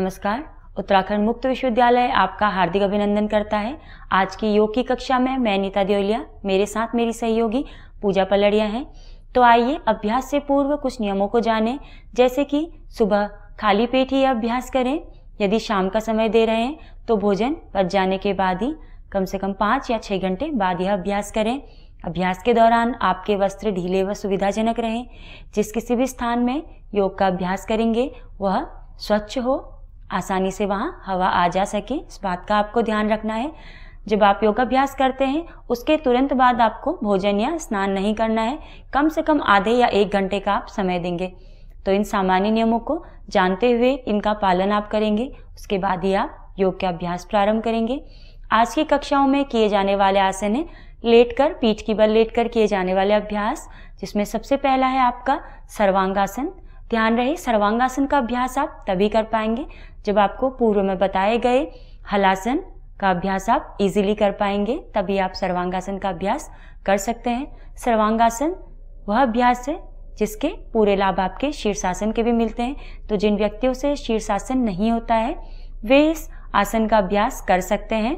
नमस्कार उत्तराखंड मुक्त विश्वविद्यालय आपका हार्दिक अभिनंदन करता है आज की योग की कक्षा में मैं नीता देओलिया मेरे साथ मेरी सहयोगी पूजा पलड़िया हैं तो आइए अभ्यास से पूर्व कुछ नियमों को जानें जैसे कि सुबह खाली पेट ही अभ्यास करें यदि शाम का समय दे रहे हैं तो भोजन पर जाने के बाद ही कम से कम पाँच या छः घंटे बाद यह अभ्यास करें अभ्यास के दौरान आपके वस्त्र ढीले व सुविधाजनक रहें जिस किसी भी स्थान में योग का अभ्यास करेंगे वह स्वच्छ हो आसानी से वहाँ हवा आ जा सके इस बात का आपको ध्यान रखना है जब आप योगाभ्यास करते हैं उसके तुरंत बाद आपको भोजन या स्नान नहीं करना है कम से कम आधे या एक घंटे का आप समय देंगे तो इन सामान्य नियमों को जानते हुए इनका पालन आप करेंगे उसके बाद ही आप योग का अभ्यास प्रारंभ करेंगे आज की कक्षाओं में किए जाने वाले आसन है लेट कर पीठ की बल लेट कर किए जाने वाले अभ्यास जिसमें सबसे पहला है आपका सर्वांगासन ध्यान रहे सर्वांगासन का अभ्यास आप तभी कर पाएंगे जब आपको पूर्व में बताए गए हलासन का अभ्यास आप इजीली कर पाएंगे तभी आप सर्वांगासन का अभ्यास कर सकते हैं सर्वांगासन वह अभ्यास है जिसके पूरे लाभ आपके शीर्षासन के भी मिलते हैं तो जिन व्यक्तियों से शीर्षासन नहीं होता है वे इस आसन का अभ्यास कर सकते हैं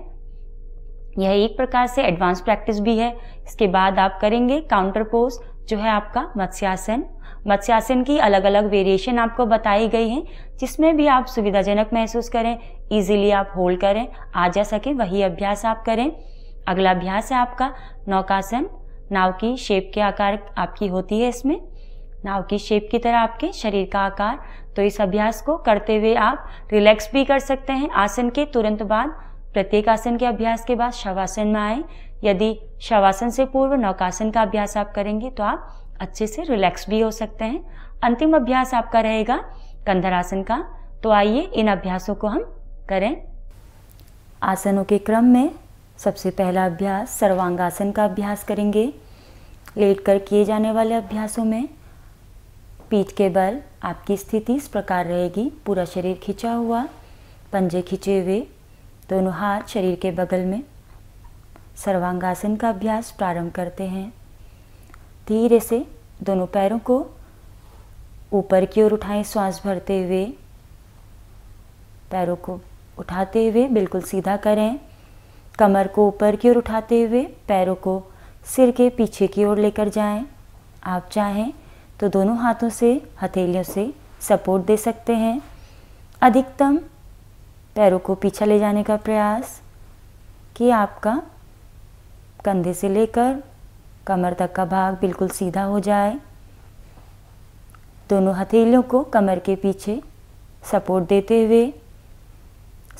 यह एक प्रकार से एडवांस प्रैक्टिस भी है इसके बाद आप करेंगे काउंटर पोज जो है आपका मत्स्यासन मत्स्यासन की अलग अलग वेरिएशन आपको बताई गई हैं जिसमें भी आप सुविधाजनक महसूस करें इजीली आप होल्ड करें आ जा सके वही अभ्यास आप करें अगला अभ्यास है आपका नौकासन नाव की शेप के आकार आपकी होती है इसमें नाव की शेप की तरह आपके शरीर का आकार तो इस अभ्यास को करते हुए आप रिलैक्स भी कर सकते हैं आसन के तुरंत बाद प्रत्येक आसन के अभ्यास के बाद शवासन में आए यदि शवासन से पूर्व नौकासन का अभ्यास आप करेंगे तो आप अच्छे से रिलैक्स भी हो सकते हैं अंतिम अभ्यास आपका रहेगा कंधरासन का तो आइए इन अभ्यासों को हम करें आसनों के क्रम में सबसे पहला अभ्यास सर्वांगासन का अभ्यास करेंगे लेट कर किए जाने वाले अभ्यासों में पीठ के बल आपकी स्थिति इस प्रकार रहेगी पूरा शरीर खिंचा हुआ पंजे खिंचे हुए दोनों हाथ शरीर के बगल में सर्वांगासन का अभ्यास प्रारंभ करते हैं धीरे से दोनों पैरों को ऊपर की ओर उठाएं श्वास भरते हुए पैरों को उठाते हुए बिल्कुल सीधा करें कमर को ऊपर की ओर उठाते हुए पैरों को सिर के पीछे की ओर लेकर जाएं। आप चाहें तो दोनों हाथों से हथेलियों से सपोर्ट दे सकते हैं अधिकतम पैरों को पीछा ले जाने का प्रयास कि आपका कंधे से लेकर कमर तक का भाग बिल्कुल सीधा हो जाए दोनों हथेलियों को कमर के पीछे सपोर्ट देते हुए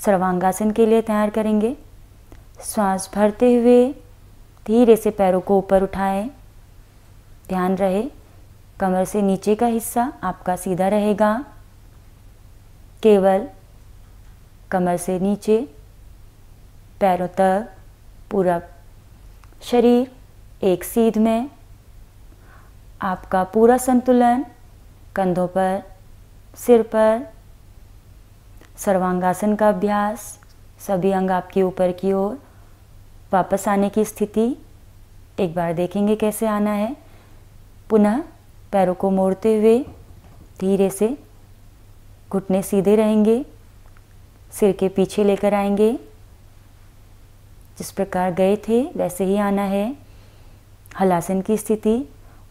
सर्वांगासन के लिए तैयार करेंगे श्वास भरते हुए धीरे से पैरों को ऊपर उठाएं ध्यान रहे कमर से नीचे का हिस्सा आपका सीधा रहेगा केवल कमर से नीचे पैरों तक पूरा शरीर एक सीध में आपका पूरा संतुलन कंधों पर सिर पर सर्वांगासन का अभ्यास सभी अंग आपके ऊपर की ओर वापस आने की स्थिति एक बार देखेंगे कैसे आना है पुनः पैरों को मोड़ते हुए धीरे से घुटने सीधे रहेंगे सिर के पीछे लेकर आएंगे जिस प्रकार गए थे वैसे ही आना है हलासन की स्थिति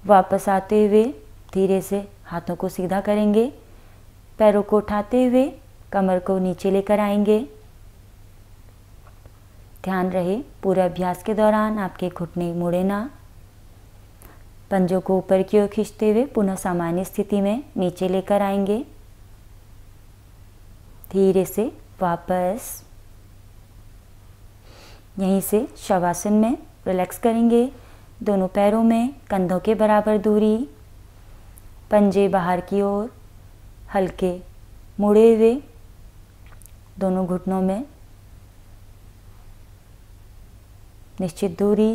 वापस आते हुए धीरे से हाथों को सीधा करेंगे पैरों को उठाते हुए कमर को नीचे लेकर आएंगे ध्यान रहे पूरे अभ्यास के दौरान आपके घुटने मुड़े ना पंजों को ऊपर की ओर खींचते हुए पुनः सामान्य स्थिति में नीचे लेकर आएंगे धीरे से वापस यहीं से शवासन में रिलैक्स करेंगे दोनों पैरों में कंधों के बराबर दूरी पंजे बाहर की ओर हल्के मुड़े हुए दोनों घुटनों में निश्चित दूरी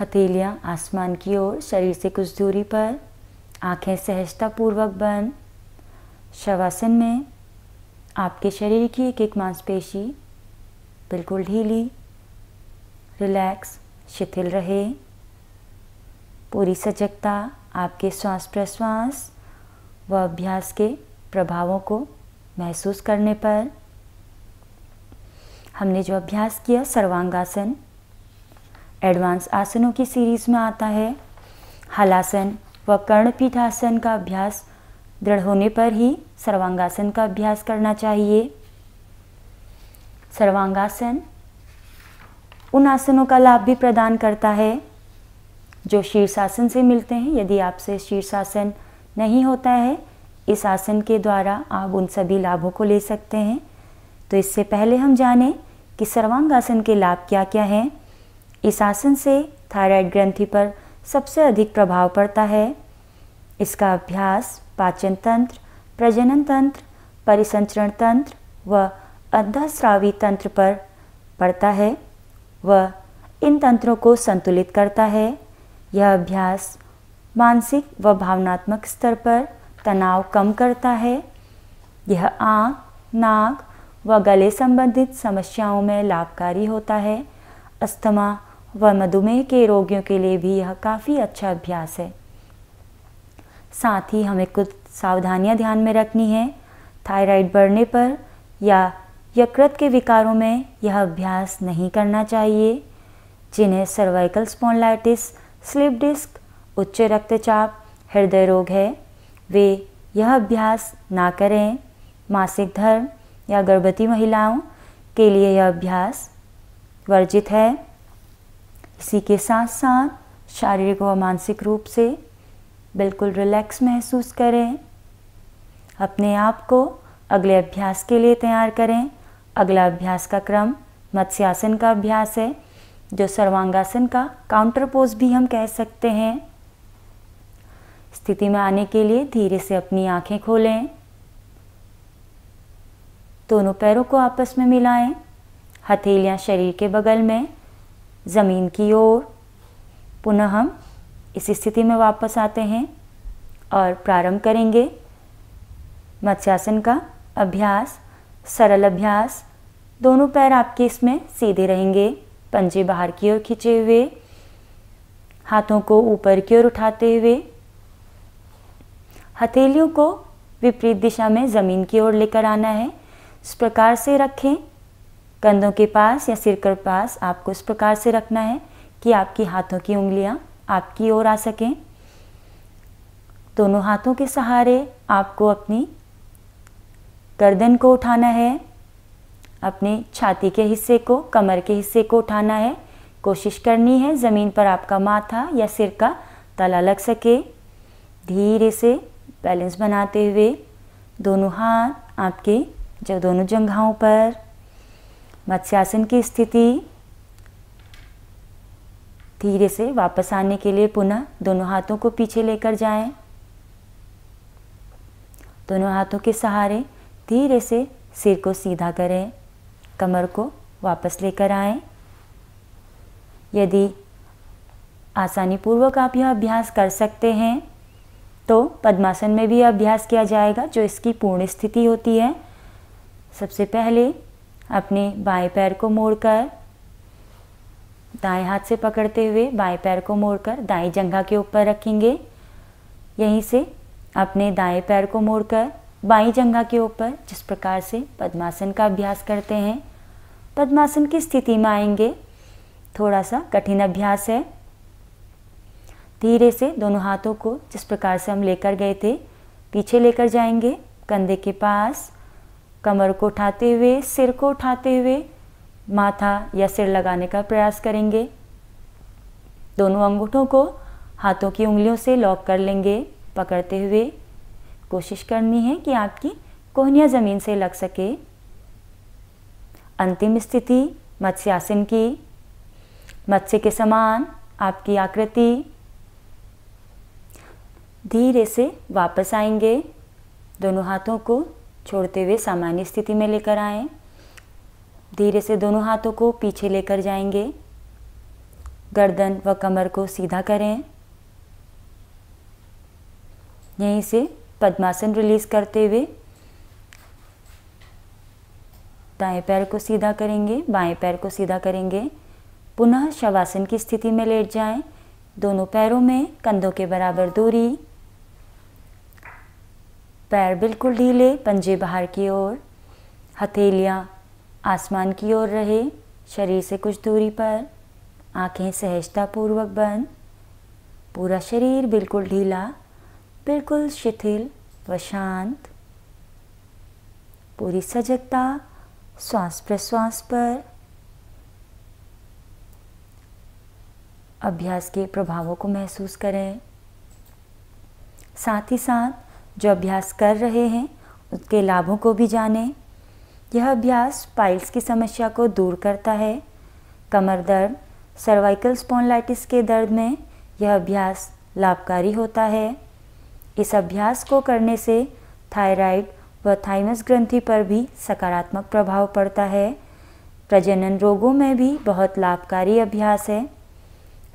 हथेलियाँ आसमान की ओर शरीर से कुछ दूरी पर आंखें सहजतापूर्वक बंद शवासन में आपके शरीर की एक एक मांसपेशी बिल्कुल ढीली रिलैक्स शिथिल रहे पूरी सजगता आपके श्वास प्रश्वास व अभ्यास के प्रभावों को महसूस करने पर हमने जो अभ्यास किया सर्वांगासन एडवांस आसनों की सीरीज में आता है हलासन व कर्णपीठासन का अभ्यास दृढ़ होने पर ही सर्वांगासन का अभ्यास करना चाहिए सर्वांगासन उन आसनों का लाभ भी प्रदान करता है जो शीर्षासन से मिलते हैं यदि आपसे शीर्षासन नहीं होता है इस आसन के द्वारा आप उन सभी लाभों को ले सकते हैं तो इससे पहले हम जानें कि सर्वांगासन के लाभ क्या क्या हैं इस आसन से थायराइड ग्रंथि पर सबसे अधिक प्रभाव पड़ता है इसका अभ्यास पाचन तंत्र प्रजनन तंत्र परिसंचरण तंत्र व अंधस्रावी तंत्र पर पड़ता है वह इन तंत्रों को संतुलित करता है यह अभ्यास मानसिक व भावनात्मक स्तर पर तनाव कम करता है यह आँख नाक व गले संबंधित समस्याओं में लाभकारी होता है अस्थमा व मधुमेह के रोगियों के लिए भी यह काफ़ी अच्छा अभ्यास है साथ ही हमें कुछ सावधानियां ध्यान में रखनी है थायराइड बढ़ने पर या यकृत के विकारों में यह अभ्यास नहीं करना चाहिए जिन्हें सर्वाइकल स्पोनलाइटिस स्लिप डिस्क उच्च रक्तचाप हृदय रोग है वे यह अभ्यास ना करें मासिक धर्म या गर्भवती महिलाओं के लिए यह अभ्यास वर्जित है इसी के साथ साथ शारीरिक व मानसिक रूप से बिल्कुल रिलैक्स महसूस करें अपने आप को अगले अभ्यास के लिए तैयार करें अगला अभ्यास का क्रम मत्स्यासन का अभ्यास है जो सर्वांगासन का काउंटर पोज भी हम कह सकते हैं स्थिति में आने के लिए धीरे से अपनी आंखें खोलें दोनों पैरों को आपस में मिलाएं हथेलियां शरीर के बगल में ज़मीन की ओर पुनः हम इस स्थिति में वापस आते हैं और प्रारंभ करेंगे मत्स्यासन का अभ्यास सरल अभ्यास दोनों पैर आपके इसमें सीधे रहेंगे पंजे बाहर की ओर खींचे हुए हाथों को ऊपर की ओर उठाते हुए हथेलियों को विपरीत दिशा में ज़मीन की ओर लेकर आना है इस प्रकार से रखें कंधों के पास या सिर के पास आपको इस प्रकार से रखना है कि आपकी हाथों की उंगलियां आपकी ओर आ सकें दोनों हाथों के सहारे आपको अपनी गर्दन को उठाना है अपने छाती के हिस्से को कमर के हिस्से को उठाना है कोशिश करनी है ज़मीन पर आपका माथा या सिर का तला लग सके धीरे से बैलेंस बनाते हुए दोनों हाथ आपके जब दोनों जंघाओं पर मत्स्यासन की स्थिति धीरे से वापस आने के लिए पुनः दोनों हाथों को पीछे लेकर जाएं। दोनों हाथों के सहारे धीरे से सिर को सीधा करें कमर को वापस लेकर आएं। यदि आसानी पूर्वक आप यह अभ्यास कर सकते हैं तो पद्मासन में भी अभ्यास किया जाएगा जो इसकी पूर्ण स्थिति होती है सबसे पहले अपने बाएं पैर को मोड़कर दाएं हाथ से पकड़ते हुए बाएं पैर को मोड़कर दाएं जंघा के ऊपर रखेंगे यहीं से अपने दाएं पैर को मोड़कर बाई जंगा के ऊपर जिस प्रकार से पद्मासन का अभ्यास करते हैं पद्मासन की स्थिति में आएंगे थोड़ा सा कठिन अभ्यास है धीरे से दोनों हाथों को जिस प्रकार से हम लेकर गए थे पीछे लेकर जाएंगे कंधे के पास कमर को उठाते हुए सिर को उठाते हुए माथा या सिर लगाने का प्रयास करेंगे दोनों अंगूठों को हाथों की उंगलियों से लॉक कर लेंगे पकड़ते हुए कोशिश करनी है कि आपकी कोहनिया ज़मीन से लग सके अंतिम स्थिति मत्स्यासन की मत्स्य के समान आपकी आकृति धीरे से वापस आएंगे दोनों हाथों को छोड़ते हुए सामान्य स्थिति में लेकर आएं धीरे से दोनों हाथों को पीछे लेकर जाएंगे गर्दन व कमर को सीधा करें यहीं से पद्मासन रिलीज करते हुए दाएं पैर को सीधा करेंगे बाएं पैर को सीधा करेंगे पुनः शवासन की स्थिति में लेट जाएं, दोनों पैरों में कंधों के बराबर दूरी पैर बिल्कुल ढीले पंजे बाहर की ओर हथेलियाँ आसमान की ओर रहे शरीर से कुछ दूरी पर आंखें सहजतापूर्वक बंद पूरा शरीर बिल्कुल ढीला बिल्कुल शिथिल व शांत पूरी सजगता श्वास प्रश्वास पर अभ्यास के प्रभावों को महसूस करें साथ ही साथ जो अभ्यास कर रहे हैं उसके लाभों को भी जानें यह अभ्यास पाइल्स की समस्या को दूर करता है कमर दर्द सर्वाइकल स्पोनलाइटिस के दर्द में यह अभ्यास लाभकारी होता है इस अभ्यास को करने से थायराइड व थाइमस ग्रंथि पर भी सकारात्मक प्रभाव पड़ता है प्रजनन रोगों में भी बहुत लाभकारी अभ्यास है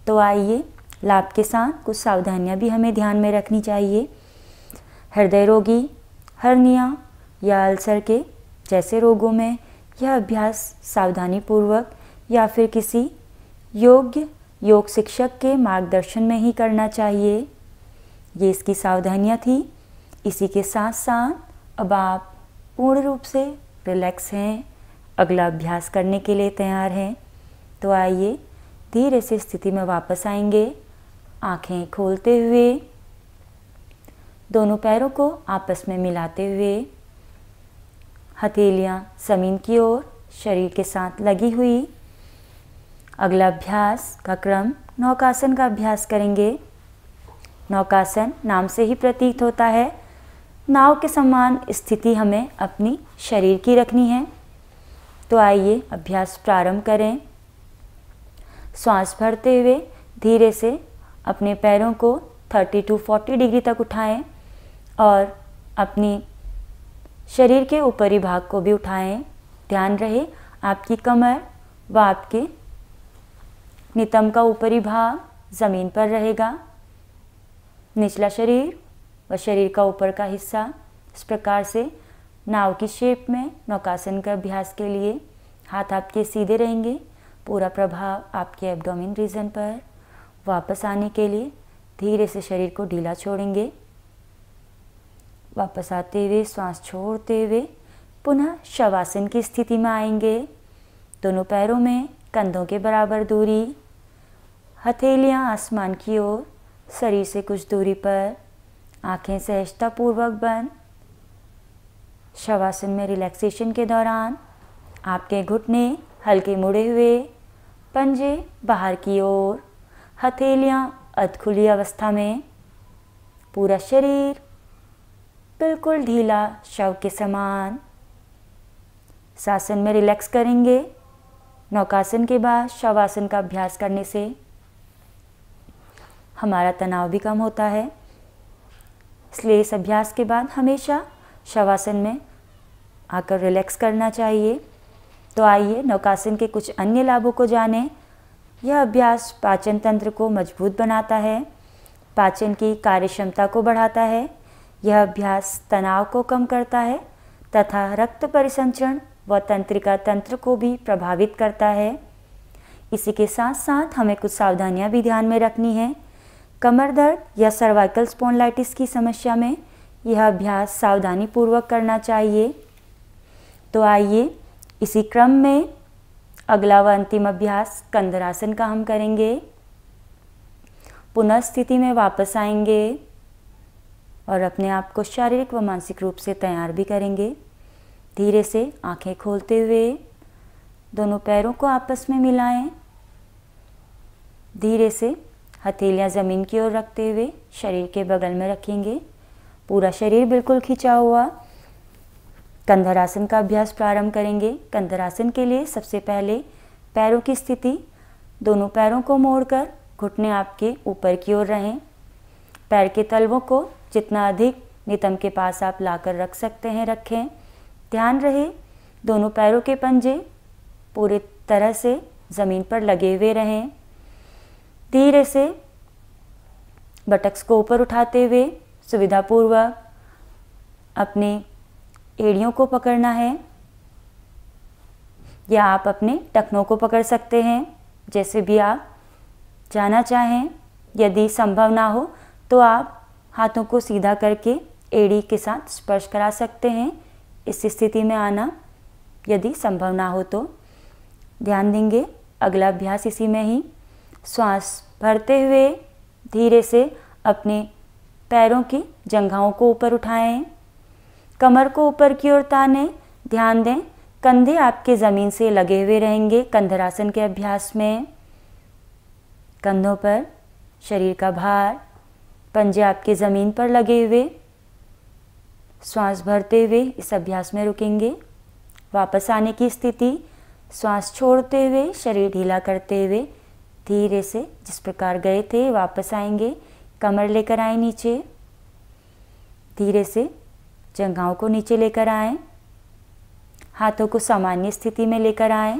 तो आइए लाभ के साथ कुछ सावधानियाँ भी हमें ध्यान में रखनी चाहिए हृदय रोगी हर्निया या अल्सर के जैसे रोगों में यह अभ्यास सावधानीपूर्वक या फिर किसी योग्य योग शिक्षक के मार्गदर्शन में ही करना चाहिए ये इसकी सावधानियाँ थी इसी के साथ साथ अब आप पूर्ण रूप से रिलैक्स हैं अगला अभ्यास करने के लिए तैयार हैं तो आइए धीरे से स्थिति में वापस आएंगे आँखें खोलते हुए दोनों पैरों को आपस में मिलाते हुए हथेलियाँ ज़मीन की ओर शरीर के साथ लगी हुई अगला अभ्यास का क्रम नौकासन का अभ्यास करेंगे नौकासन नाम से ही प्रतीत होता है नाव के समान स्थिति हमें अपनी शरीर की रखनी है तो आइए अभ्यास प्रारंभ करें श्वास भरते हुए धीरे से अपने पैरों को 30 टू 40 डिग्री तक उठाएं और अपनी शरीर के ऊपरी भाग को भी उठाएं ध्यान रहे आपकी कमर व आपके नितम का ऊपरी भाग ज़मीन पर रहेगा निचला शरीर व शरीर का ऊपर का हिस्सा इस प्रकार से नाव की शेप में नौकासन के अभ्यास के लिए हाथ आपके सीधे रहेंगे पूरा प्रभाव आपके एब्डोमिन रीजन पर वापस आने के लिए धीरे से शरीर को ढीला छोड़ेंगे वापस आते हुए सांस छोड़ते हुए पुनः शवासन की स्थिति में आएंगे दोनों पैरों में कंधों के बराबर दूरी हथेलियां आसमान की ओर शरीर से कुछ दूरी पर आंखें सहजतापूर्वक बंद शवासन में रिलैक्सेशन के दौरान आपके घुटने हल्के मुड़े हुए पंजे बाहर की ओर हथेलियाँ अधखुली अवस्था में पूरा शरीर बिल्कुल ढीला शव के समान शासन में रिलैक्स करेंगे नौकासन के बाद शवासन का अभ्यास करने से हमारा तनाव भी कम होता है इसलिए इस अभ्यास के बाद हमेशा शवासन में आकर रिलैक्स करना चाहिए तो आइए नौकासन के कुछ अन्य लाभों को जानें यह अभ्यास पाचन तंत्र को मजबूत बनाता है पाचन की कार्यक्षमता को बढ़ाता है यह अभ्यास तनाव को कम करता है तथा रक्त परिसंचरण व तंत्रिका तंत्र को भी प्रभावित करता है इसी के साथ साथ हमें कुछ सावधानियां भी ध्यान में रखनी है कमर दर्द या सर्वाइकल स्पोनलाइटिस की समस्या में यह अभ्यास सावधानी पूर्वक करना चाहिए तो आइए इसी क्रम में अगला व अंतिम अभ्यास कंदरासन का हम करेंगे पुनः स्थिति में वापस आएंगे और अपने आप को शारीरिक व मानसिक रूप से तैयार भी करेंगे धीरे से आंखें खोलते हुए दोनों पैरों को आपस में मिलाएं धीरे से हथेलियाँ ज़मीन की ओर रखते हुए शरीर के बगल में रखेंगे पूरा शरीर बिल्कुल खिंचा हुआ कंधरासन का अभ्यास प्रारंभ करेंगे कंधरासन के लिए सबसे पहले पैरों की स्थिति दोनों पैरों को मोड़कर घुटने आपके ऊपर की ओर रहें पैर के तलवों को जितना अधिक नितम के पास आप लाकर रख सकते हैं रखें ध्यान रहे दोनों पैरों के पंजे पूरे तरह से ज़मीन पर लगे हुए रहें धीरे से बटक्स को ऊपर उठाते हुए सुविधापूर्वक अपने एड़ियों को पकड़ना है या आप अपने टखनों को पकड़ सकते हैं जैसे भी आप जाना चाहें यदि संभव ना हो तो आप हाथों को सीधा करके एड़ी के साथ स्पर्श करा सकते हैं इस स्थिति में आना यदि संभव ना हो तो ध्यान देंगे अगला अभ्यास इसी में ही श्वास भरते हुए धीरे से अपने पैरों की जंघाओं को ऊपर उठाएं कमर को ऊपर की ओर ताने ध्यान दें कंधे आपके ज़मीन से लगे हुए रहेंगे कंधरासन के अभ्यास में कंधों पर शरीर का भार पंजे आपके ज़मीन पर लगे हुए श्वास भरते हुए इस अभ्यास में रुकेंगे वापस आने की स्थिति श्वास छोड़ते हुए शरीर ढीला करते हुए धीरे से जिस प्रकार गए थे वापस आएंगे कमर लेकर आए नीचे धीरे से जंघाओं को नीचे लेकर आए हाथों को सामान्य स्थिति में लेकर आए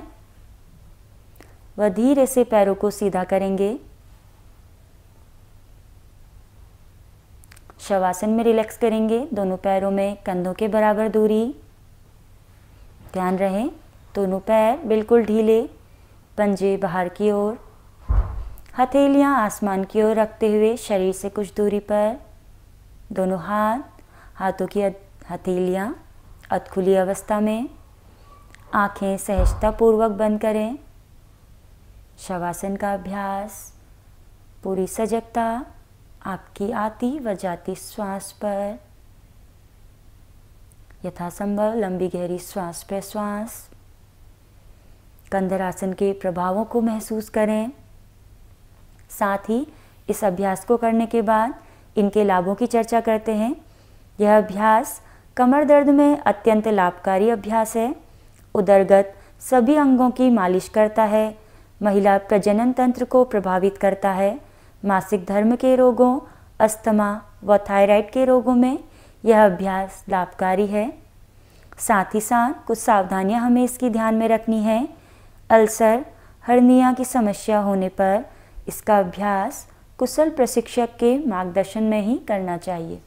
व धीरे से पैरों को सीधा करेंगे शवासन में रिलैक्स करेंगे दोनों पैरों में कंधों के बराबर दूरी ध्यान रहे दोनों पैर बिल्कुल ढीले पंजे बाहर की ओर हथेलियां आसमान की ओर रखते हुए शरीर से कुछ दूरी पर दोनों हाथ हाथों की हथेलियां अधखुली अवस्था में आंखें सहजतापूर्वक बंद करें शवासन का अभ्यास पूरी सजगता आपकी आती व जाती श्वास पर यथासंभव लंबी गहरी श्वास पर श्वास कंधरासन के प्रभावों को महसूस करें साथ ही इस अभ्यास को करने के बाद इनके लाभों की चर्चा करते हैं यह अभ्यास कमर दर्द में अत्यंत लाभकारी अभ्यास है उदरगत सभी अंगों की मालिश करता है महिला प्रजनन तंत्र को प्रभावित करता है मासिक धर्म के रोगों अस्थमा व थायराइड के रोगों में यह अभ्यास लाभकारी है साथ ही साथ कुछ सावधानियां हमें इसकी ध्यान में रखनी है अल्सर हर्निया की समस्या होने पर इसका अभ्यास कुशल प्रशिक्षक के मार्गदर्शन में ही करना चाहिए